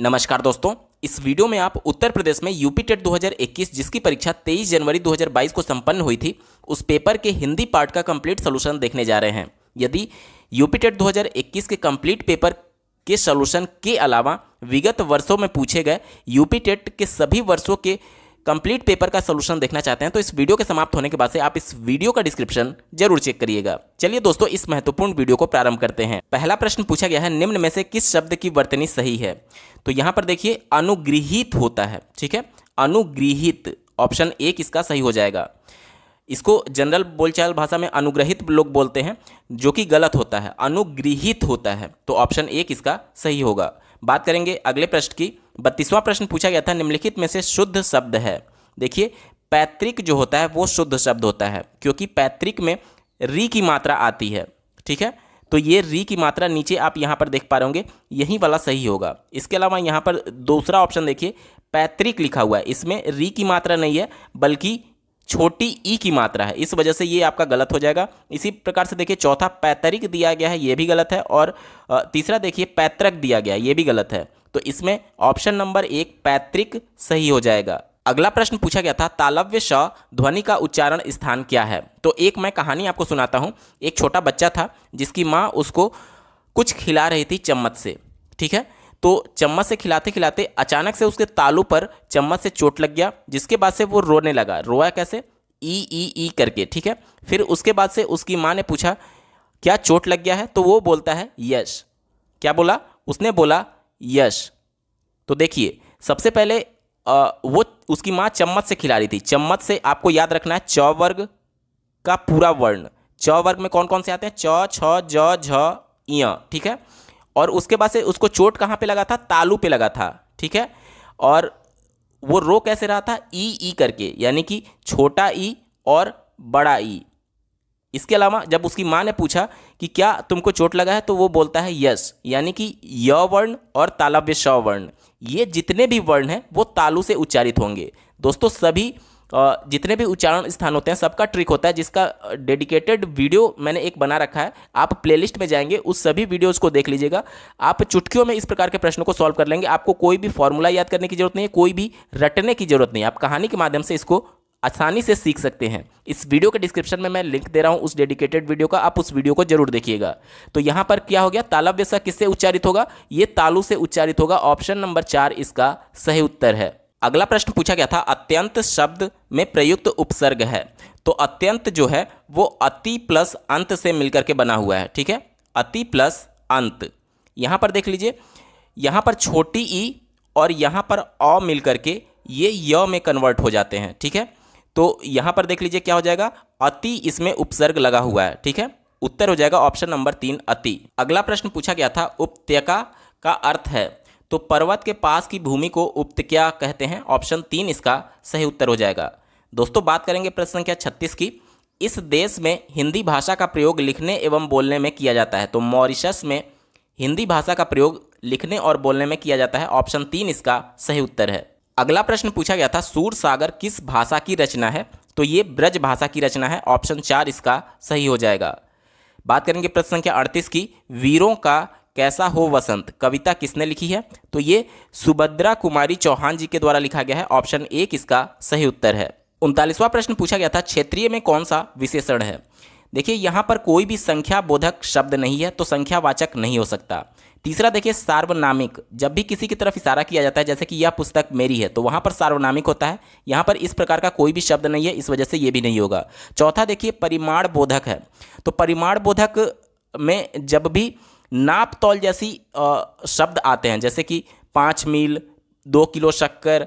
नमस्कार दोस्तों इस वीडियो में आप उत्तर प्रदेश में यूपी टेट 2021 जिसकी परीक्षा 23 जनवरी 2022 को संपन्न हुई थी उस पेपर के हिंदी पार्ट का कंप्लीट सोल्यूशन देखने जा रहे हैं यदि यूपी टेट 2021 के कंप्लीट पेपर के सोल्यूशन के अलावा विगत वर्षों में पूछे गए यूपी टेट के सभी वर्षों के कंप्लीट पेपर का सोल्यूशन देखना चाहते हैं तो इस वीडियो के समाप्त होने के बाद से आप इस वीडियो का डिस्क्रिप्शन जरूर चेक करिएगा चलिए दोस्तों इस महत्वपूर्ण वीडियो को प्रारंभ करते हैं पहला प्रश्न पूछा गया है निम्न में से किस शब्द की वर्तनी सही है तो यहाँ पर देखिए अनुगृहित होता है ठीक है अनुगृहित ऑप्शन एक इसका सही हो जाएगा इसको जनरल बोलचाल भाषा में अनुग्रहित लोग बोलते हैं जो कि गलत होता है अनुगृहित होता है तो ऑप्शन एक इसका सही होगा बात करेंगे अगले प्रश्न की बत्तीसवां प्रश्न पूछा गया था निम्नलिखित में से शुद्ध शब्द है देखिए पैतृक जो होता है वो शुद्ध शब्द होता है क्योंकि पैतृक में री की मात्रा आती है ठीक है तो ये री की मात्रा नीचे आप यहाँ पर देख पा रहे होंगे यही वाला सही होगा इसके अलावा यहाँ पर दूसरा ऑप्शन देखिए पैतृक लिखा हुआ है इसमें री की मात्रा नहीं है बल्कि छोटी ई की मात्रा है इस वजह से ये आपका गलत हो जाएगा इसी प्रकार से देखिए चौथा पैतृक दिया गया है ये भी गलत है और तीसरा देखिए पैतृक दिया गया है ये भी गलत है तो इसमें ऑप्शन नंबर एक पैतृक सही हो जाएगा अगला प्रश्न पूछा गया था तालव्य श ध्वनि का उच्चारण स्थान क्या है तो एक मैं कहानी आपको सुनाता हूँ एक छोटा बच्चा था जिसकी माँ उसको कुछ खिला रही थी चम्मच से ठीक है तो चम्मच से खिलाते खिलाते अचानक से उसके तालू पर चम्मच से चोट लग गया जिसके बाद से वो रोने लगा रोया कैसे ई ई ई करके ठीक है फिर उसके बाद से उसकी माँ ने पूछा क्या चोट लग गया है तो वो बोलता है यश क्या बोला उसने बोला यश तो देखिए सबसे पहले आ, वो उसकी माँ चम्मच से खिला रही थी चम्मच से आपको याद रखना है च वर्ग का पूरा वर्ण च वर्ग में कौन कौन से आते हैं च छ ज झ ठीक है और उसके बाद से उसको चोट कहाँ पे लगा था तालू पे लगा था ठीक है और वो रो कैसे रहा था ई ई करके यानी कि छोटा ई और बड़ा ई इसके अलावा जब उसकी माँ ने पूछा कि क्या तुमको चोट लगा है तो वो बोलता है यस यानी कि य वर्ण और तालाव्य श वर्ण ये जितने भी वर्ण हैं वो तालु से उच्चारित होंगे दोस्तों सभी जितने भी उच्चारण स्थान होते हैं सबका ट्रिक होता है जिसका डेडिकेटेड वीडियो मैंने एक बना रखा है आप प्लेलिस्ट में जाएंगे उस सभी वीडियोस को देख लीजिएगा आप चुटकियों में इस प्रकार के प्रश्नों को सॉल्व कर लेंगे आपको कोई भी फॉर्मूला याद करने की जरूरत नहीं है कोई भी रटने की जरूरत नहीं आप कहानी के माध्यम से इसको आसानी से सीख सकते हैं इस वीडियो के डिस्क्रिप्शन में मैं लिंक दे रहा हूँ उस डेडिकेटेड वीडियो का आप उस वीडियो को जरूर देखिएगा तो यहाँ पर क्या हो गया तालाव्य स किससे उच्चारित होगा ये तालु से उच्चारित होगा ऑप्शन नंबर चार इसका सही उत्तर है अगला प्रश्न पूछा गया था अत्यंत शब्द में प्रयुक्त उपसर्ग है तो अत्यंत जो है वो अति प्लस अंत से मिलकर के बना हुआ है ठीक है अति प्लस अंत यहाँ पर देख लीजिए यहाँ पर छोटी ई और यहाँ पर अ मिलकर के ये य में कन्वर्ट हो जाते हैं ठीक है तो यहाँ पर देख लीजिए क्या हो जाएगा अति इसमें उपसर्ग लगा हुआ है ठीक है उत्तर हो जाएगा ऑप्शन नंबर तीन अति अगला प्रश्न पूछा गया था उपत्यका का अर्थ है तो पर्वत के पास की भूमि को उपत्यका कहते हैं ऑप्शन तीन इसका सही उत्तर हो जाएगा दोस्तों बात करेंगे प्रश्न संख्या छत्तीस की इस देश में हिंदी भाषा का प्रयोग लिखने एवं बोलने में किया जाता है तो मॉरिशस में हिंदी भाषा का प्रयोग लिखने और बोलने में किया जाता है ऑप्शन तीन इसका सही उत्तर है अगला प्रश्न पूछा गया था सूर सागर किस भाषा की रचना है तो ये ब्रज भाषा की रचना है ऑप्शन चार इसका सही हो जाएगा बात करेंगे प्रश्न संख्या अड़तीस की वीरों का कैसा हो वसंत कविता किसने लिखी है तो ये सुभद्रा कुमारी चौहान जी के द्वारा लिखा गया है ऑप्शन एक इसका सही उत्तर है उनतालीसवां प्रश्न पूछा गया था क्षेत्रीय में कौन सा विशेषण है देखिए यहाँ पर कोई भी संख्या बोधक शब्द नहीं है तो संख्यावाचक नहीं हो सकता तीसरा देखिए सार्वनामिक जब भी किसी की तरफ इशारा किया जाता है जैसे कि यह पुस्तक मेरी है तो वहाँ पर सार्वनामिक होता है यहाँ पर इस प्रकार का कोई भी शब्द नहीं है इस वजह से ये भी नहीं होगा चौथा देखिए परिमाण बोधक है तो परिमाण बोधक में जब भी नाप तौल जैसी शब्द आते हैं जैसे कि पाँच मील दो किलो शक्कर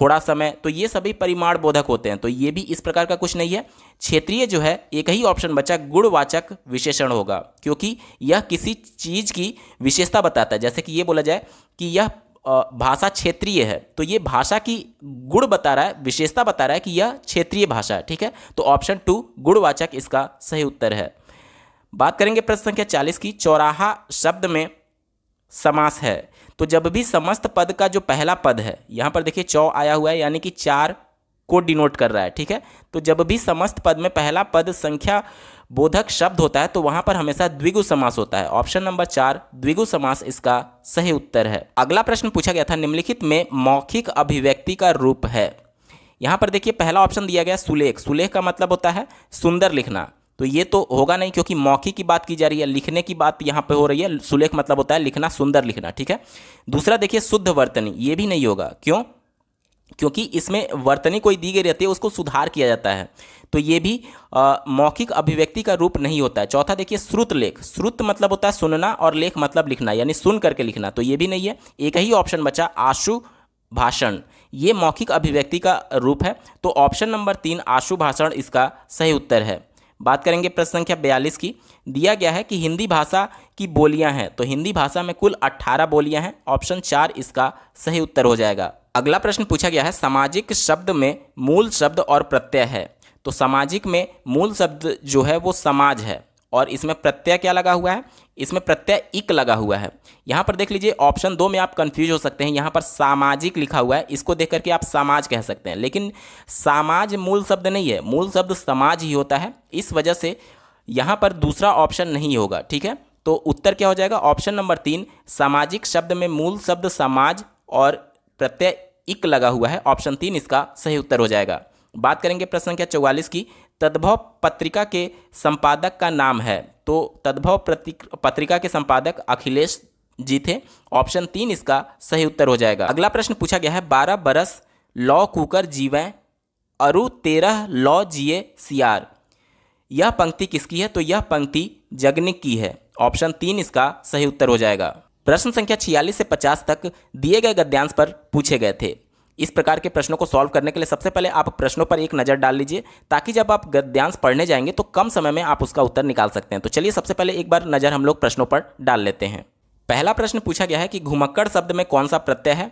थोड़ा समय तो ये सभी परिमाण बोधक होते हैं तो ये भी इस प्रकार का कुछ नहीं है क्षेत्रीय जो है एक ही ऑप्शन बचा गुणवाचक विशेषण होगा क्योंकि यह किसी चीज़ की विशेषता बताता है जैसे कि ये बोला जाए कि यह भाषा क्षेत्रीय है तो ये भाषा की गुण बता रहा है विशेषता बता रहा है कि यह क्षेत्रीय भाषा है ठीक है तो ऑप्शन टू गुणवाचक इसका सही उत्तर है बात करेंगे प्रश्न संख्या चालीस की चौराहा शब्द में समास है तो जब भी समस्त पद का जो पहला पद है यहाँ पर देखिए चौ आया हुआ है यानी कि चार को डिनोट कर रहा है ठीक है तो जब भी समस्त पद में पहला पद संख्या बोधक शब्द होता है तो वहां पर हमेशा द्विगु समास होता है ऑप्शन नंबर चार द्विगु समास इसका सही उत्तर है अगला प्रश्न पूछा गया था निम्नलिखित में मौखिक अभिव्यक्ति का रूप है यहां पर देखिए पहला ऑप्शन दिया गया सुलेख सुलेख का मतलब होता है सुंदर लिखना तो ये तो होगा नहीं क्योंकि मौखिक की बात की जा रही है लिखने की बात यहाँ पे हो रही है सुलेख मतलब होता है लिखना सुंदर लिखना ठीक है दूसरा देखिए शुद्ध वर्तनी ये भी नहीं होगा क्यों क्योंकि इसमें वर्तनी कोई दी गई रहती है उसको सुधार किया जाता है तो ये भी आ, मौखिक अभिव्यक्ति का रूप नहीं होता है चौथा देखिए श्रुत लेख श्रुत मतलब होता है सुनना और लेख मतलब लिखना यानी सुन करके लिखना तो ये भी नहीं है एक ही ऑप्शन बचा आशु भाषण ये मौखिक अभिव्यक्ति का रूप है तो ऑप्शन नंबर तीन आशु भाषण इसका सही उत्तर है बात करेंगे प्रश्न संख्या बयालीस की दिया गया है कि हिंदी भाषा की बोलियां हैं तो हिंदी भाषा में कुल 18 बोलियां हैं ऑप्शन चार इसका सही उत्तर हो जाएगा अगला प्रश्न पूछा गया है सामाजिक शब्द में मूल शब्द और प्रत्यय है तो सामाजिक में मूल शब्द जो है वो समाज है और इसमें प्रत्यय क्या लगा हुआ है इसमें प्रत्यय इक लगा हुआ है यहाँ पर देख लीजिए ऑप्शन दो में आप कंफ्यूज हो सकते हैं यहाँ पर सामाजिक लिखा हुआ है इसको देख करके आप समाज कह सकते हैं लेकिन समाज मूल शब्द नहीं है मूल शब्द समाज ही होता है इस वजह से यहाँ पर दूसरा ऑप्शन नहीं होगा ठीक है तो उत्तर क्या हो जाएगा ऑप्शन नंबर तीन सामाजिक शब्द में मूल शब्द समाज और प्रत्यय इक लगा हुआ है ऑप्शन तीन इसका सही उत्तर हो जाएगा बात करेंगे प्रश्न संख्या चौवालीस की तद्भव पत्रिका के संपादक का नाम है तो तद्भव पत्रिका के संपादक अखिलेश जी थे ऑप्शन तीन इसका सही उत्तर हो जाएगा अगला प्रश्न पूछा गया है बारह बरस लॉ कुकर जीवे अरु तेरह लॉ जिए सियार यह पंक्ति किसकी है तो यह पंक्ति जगनिक की है ऑप्शन तीन इसका सही उत्तर हो जाएगा प्रश्न संख्या छियालीस से पचास तक दिए गए गद्यांश पर पूछे गए थे इस प्रकार के प्रश्नों को सॉल्व करने के लिए सबसे पहले आप प्रश्नों पर एक नज़र डाल लीजिए ताकि जब आप गद्यांश पढ़ने जाएंगे तो कम समय में आप उसका उत्तर निकाल सकते हैं तो चलिए सबसे पहले एक बार नज़र हम लोग प्रश्नों पर डाल लेते हैं पहला प्रश्न पूछा गया है कि घुमक्कड़ शब्द में कौन सा प्रत्यय है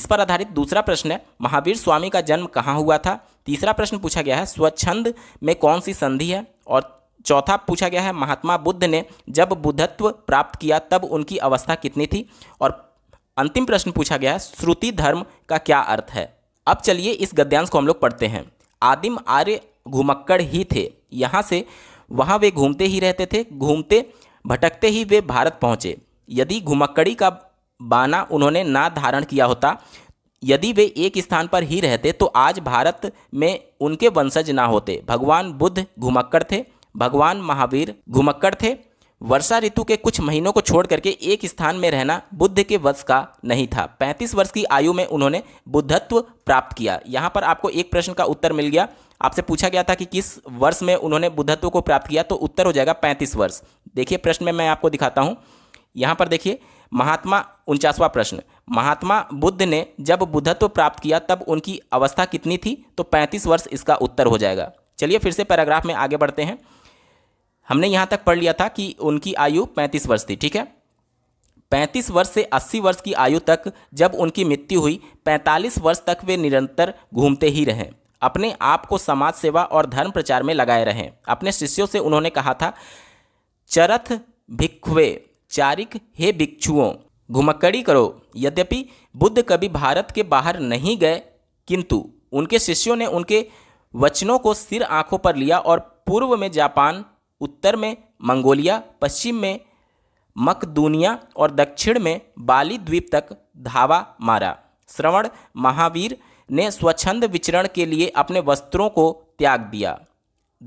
इस पर आधारित दूसरा प्रश्न है महावीर स्वामी का जन्म कहाँ हुआ था तीसरा प्रश्न पूछा गया है स्वच्छंद में कौन सी संधि है और चौथा पूछा गया है महात्मा बुद्ध ने जब बुद्धत्व प्राप्त किया तब उनकी अवस्था कितनी थी और अंतिम प्रश्न पूछा गया है श्रुति धर्म का क्या अर्थ है अब चलिए इस गद्यांश को हम लोग पढ़ते हैं आदिम आर्य घुमक्कड़ ही थे यहाँ से वहाँ वे घूमते ही रहते थे घूमते भटकते ही वे भारत पहुँचे यदि घुमक्कड़ी का बाना उन्होंने ना धारण किया होता यदि वे एक स्थान पर ही रहते तो आज भारत में उनके वंशज ना होते भगवान बुद्ध घुमक्कड़ थे भगवान महावीर घुमक्कड़ थे वर्षा ऋतु के कुछ महीनों को छोड़ करके एक स्थान में रहना बुद्ध के वश का नहीं था 35 वर्ष की आयु में उन्होंने बुद्धत्व प्राप्त किया यहाँ पर आपको एक प्रश्न का उत्तर मिल गया आपसे पूछा गया था कि किस वर्ष में उन्होंने बुद्धत्व को प्राप्त किया तो उत्तर हो जाएगा पैंतीस वर्ष देखिए प्रश्न में मैं आपको दिखाता हूँ यहाँ पर देखिए महात्मा उनचासवां प्रश्न महात्मा बुद्ध ने जब बुद्धत्व प्राप्त किया तब उनकी अवस्था कितनी थी तो पैंतीस वर्ष इसका उत्तर हो जाएगा चलिए फिर से पैराग्राफ में आगे बढ़ते हैं हमने यहां तक पढ़ लिया था कि उनकी आयु पैंतीस वर्ष थी ठीक है पैंतीस वर्ष से अस्सी वर्ष की आयु तक जब उनकी मृत्यु हुई पैंतालीस वर्ष तक वे निरंतर घूमते ही रहे अपने आप को समाज सेवा और धर्म प्रचार में लगाए रहें अपने शिष्यों से उन्होंने कहा था चरथ भिक्खुवे चारिक हे भिक्षुओं घुमक्कड़ी करो यद्यपि बुद्ध कभी भारत के बाहर नहीं गए किंतु उनके शिष्यों ने उनके वचनों को सिर आंखों पर लिया और पूर्व में जापान उत्तर में मंगोलिया पश्चिम में मकदूनिया और दक्षिण में बाली द्वीप तक धावा मारा श्रवण महावीर ने स्वच्छंद विचरण के लिए अपने वस्त्रों को त्याग दिया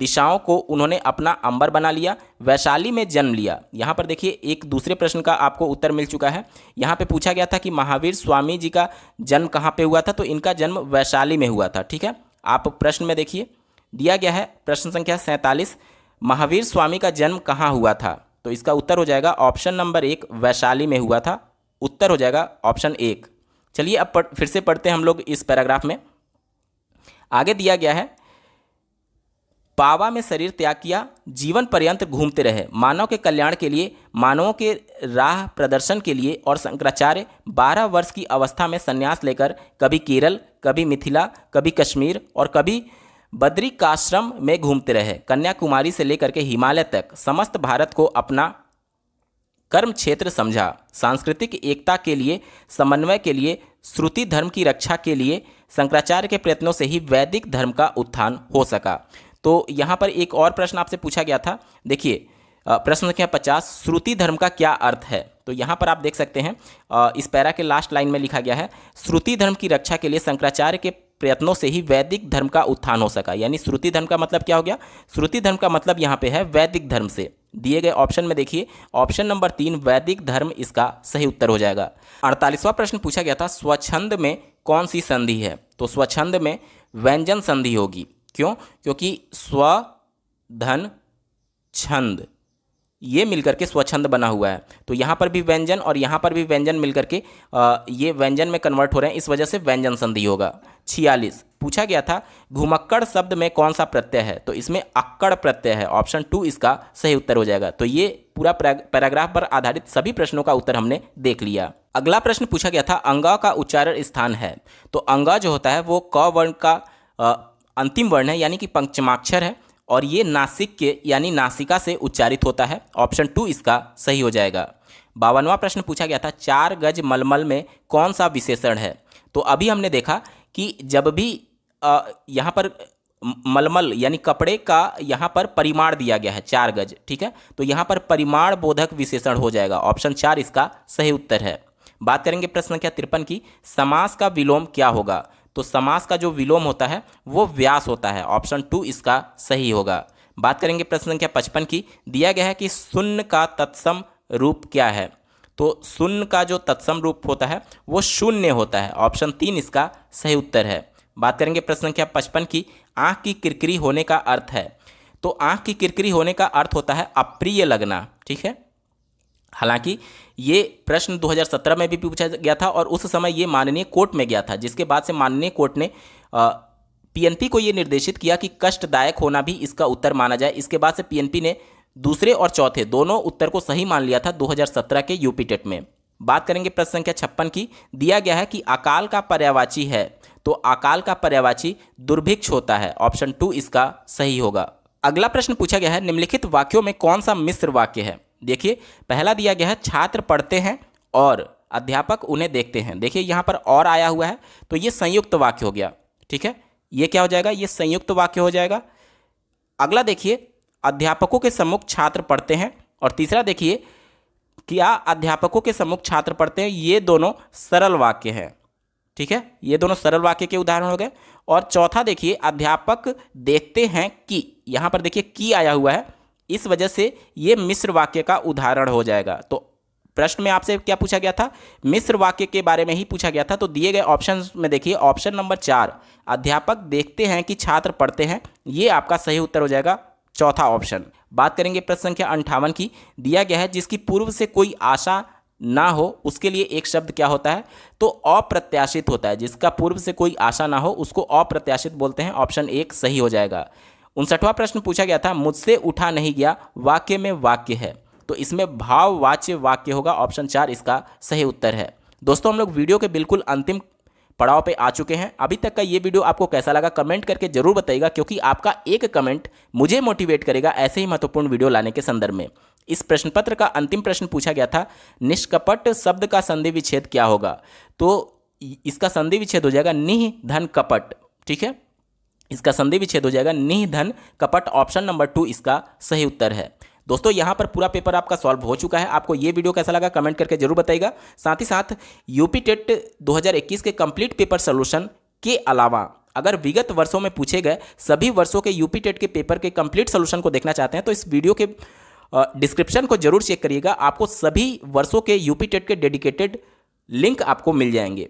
दिशाओं को उन्होंने अपना अंबर बना लिया वैशाली में जन्म लिया यहाँ पर देखिए एक दूसरे प्रश्न का आपको उत्तर मिल चुका है यहाँ पे पूछा गया था कि महावीर स्वामी जी का जन्म कहाँ पे हुआ था तो इनका जन्म वैशाली में हुआ था ठीक है आप प्रश्न में देखिए दिया गया है प्रश्न संख्या सैंतालीस महावीर स्वामी का जन्म कहाँ हुआ था तो इसका उत्तर हो जाएगा ऑप्शन नंबर एक वैशाली में हुआ था उत्तर हो जाएगा ऑप्शन एक चलिए अब पढ़ फिर से पढ़ते हैं हम लोग इस पैराग्राफ में आगे दिया गया है पावा में शरीर त्याग किया जीवन पर्यंत घूमते रहे मानव के कल्याण के लिए मानवों के राह प्रदर्शन के लिए और शंकराचार्य बारह वर्ष की अवस्था में संन्यास लेकर कभी केरल कभी मिथिला कभी कश्मीर और कभी बद्री काश्रम में घूमते रहे कन्याकुमारी से लेकर के हिमालय तक समस्त भारत को अपना कर्म क्षेत्र समझा सांस्कृतिक एकता के लिए समन्वय के लिए श्रुति धर्म की रक्षा के लिए शंकराचार्य के प्रयत्नों से ही वैदिक धर्म का उत्थान हो सका तो यहाँ पर एक और प्रश्न आपसे पूछा गया था देखिए प्रश्न संख्या पचास श्रुति धर्म का क्या अर्थ है तो यहाँ पर आप देख सकते हैं इस पैरा के लास्ट लाइन में लिखा गया है श्रुति धर्म की रक्षा के लिए शंकराचार्य के प्रयत्नों से ही वैदिक धर्म का उत्थान हो सका यानी श्रुति धर्म का मतलब क्या हो गया श्रुति धर्म का मतलब यहाँ पे है वैदिक धर्म से दिए गए ऑप्शन में देखिए ऑप्शन नंबर तीन वैदिक धर्म इसका सही उत्तर हो जाएगा अड़तालीसवां प्रश्न पूछा गया था स्वच्छंद में कौन सी संधि है तो स्वच्छंद में व्यंजन संधि होगी क्यों क्योंकि स्व धन छंद ये मिलकर के स्वच्छंद बना हुआ है तो यहाँ पर भी व्यंजन और यहाँ पर भी व्यंजन मिलकर के ये व्यंजन में कन्वर्ट हो रहे हैं इस वजह से व्यंजन संधि होगा छियालीस पूछा गया था घुमक्कड़ शब्द में कौन सा प्रत्यय है तो इसमें अक्कड़ प्रत्यय है ऑप्शन टू इसका सही उत्तर हो जाएगा तो ये पूरा पैराग्राफ पर आधारित सभी प्रश्नों का उत्तर हमने देख लिया अगला प्रश्न पूछा गया था अंगा का उच्चारण स्थान है तो अंगा जो होता है वो क वर्ण का अंतिम वर्ण है यानी कि पंचमाक्षर है और ये नासिक के यानी नासिका से उच्चारित होता है ऑप्शन टू इसका सही हो जाएगा बावनवा प्रश्न पूछा गया था चार गज मलमल में कौन सा विशेषण है तो अभी हमने देखा कि जब भी यहाँ पर मलमल यानी कपड़े का यहाँ पर परिमाण दिया गया है चार गज ठीक है तो यहाँ पर परिमाण बोधक विशेषण हो जाएगा ऑप्शन चार इसका सही उत्तर है बात करेंगे प्रश्न क्या तिरपन की समास का विलोम क्या होगा तो समास का जो विलोम होता है वो व्यास होता है ऑप्शन टू इसका सही होगा बात करेंगे प्रश्न संख्या पचपन की दिया गया है कि शून्य का तत्सम रूप क्या है तो शून्य का जो तत्सम रूप होता है वो शून्य होता है ऑप्शन तीन इसका सही उत्तर है बात करेंगे प्रश्न संख्या पचपन की आँख की किरकिरी होने का अर्थ है तो आँख की किरकिरी होने का अर्थ होता है अप्रिय लगना ठीक है हालांकि ये प्रश्न 2017 में भी पूछा गया था और उस समय ये माननीय कोर्ट में गया था जिसके बाद से माननीय कोर्ट ने पीएनपी को ये निर्देशित किया कि कष्टदायक होना भी इसका उत्तर माना जाए इसके बाद से पीएनपी ने दूसरे और चौथे दोनों उत्तर को सही मान लिया था 2017 के यूपी टेट में बात करेंगे प्रश्न संख्या छप्पन की दिया गया है कि अकाल का पर्यावाची है तो अकाल का पर्यावाची दुर्भिक्ष होता है ऑप्शन टू इसका सही होगा अगला प्रश्न पूछा गया है निम्नलिखित वाक्यों में कौन सा मिश्र वाक्य है देखिए पहला दिया गया है छात्र पढ़ते हैं और अध्यापक उन्हें देखते हैं देखिए यहाँ पर और आया हुआ है तो ये संयुक्त वाक्य हो गया ठीक है ये क्या हो जाएगा ये संयुक्त वाक्य हो जाएगा अगला देखिए अध्यापकों के सम्मुख छात्र पढ़ते हैं और तीसरा देखिए क्या अध्यापकों के सम्मुख छात्र पढ़ते हैं ये दोनों सरल वाक्य हैं ठीक है ये दोनों सरल वाक्य के उदाहरण हो गए और चौथा देखिए अध्यापक देखते हैं कि यहाँ पर देखिए की आया हुआ है इस वजह से ये मिस्र वाक्य का उदाहरण हो जाएगा तो प्रश्न में आपसे क्या पूछा गया था मिस्र वाक्य के बारे में ही पूछा गया था तो दिए गए ऑप्शन में देखिए ऑप्शन नंबर चार अध्यापक देखते हैं कि छात्र पढ़ते हैं ये आपका सही उत्तर हो जाएगा चौथा ऑप्शन बात करेंगे प्रश्न संख्या अंठावन की दिया गया है जिसकी पूर्व से कोई आशा ना हो उसके लिए एक शब्द क्या होता है तो अप्रत्याशित होता है जिसका पूर्व से कोई आशा ना हो उसको अप्रत्याशित बोलते हैं ऑप्शन एक सही हो जाएगा उनसठवां प्रश्न पूछा गया था मुझसे उठा नहीं गया वाक्य में वाक्य है तो इसमें भाववाच्य वाक्य होगा ऑप्शन चार इसका सही उत्तर है दोस्तों हम लोग वीडियो के बिल्कुल अंतिम पड़ाव पे आ चुके हैं अभी तक का ये वीडियो आपको कैसा लगा कमेंट करके जरूर बताइएगा क्योंकि आपका एक कमेंट मुझे मोटिवेट करेगा ऐसे ही महत्वपूर्ण वीडियो लाने के संदर्भ में इस प्रश्न पत्र का अंतिम प्रश्न पूछा गया था निष्कपट शब्द का संधि विच्छेद क्या होगा तो इसका संधि विच्छेद हो जाएगा निह धन कपट ठीक है इसका संधि विच्छेद हो जाएगा निधन कपट ऑप्शन नंबर टू इसका सही उत्तर है दोस्तों यहाँ पर पूरा पेपर आपका सॉल्व हो चुका है आपको ये वीडियो कैसा लगा कमेंट करके जरूर बताइएगा साथ ही साथ यूपी टेट 2021 के कंप्लीट पेपर सोल्यूशन के अलावा अगर विगत वर्षों में पूछे गए सभी वर्षों के यूपी टेट के पेपर के कंप्लीट सोल्यूशन को देखना चाहते हैं तो इस वीडियो के डिस्क्रिप्शन को जरूर चेक करिएगा आपको सभी वर्षों के यूपी टेट के डेडिकेटेड लिंक आपको मिल जाएंगे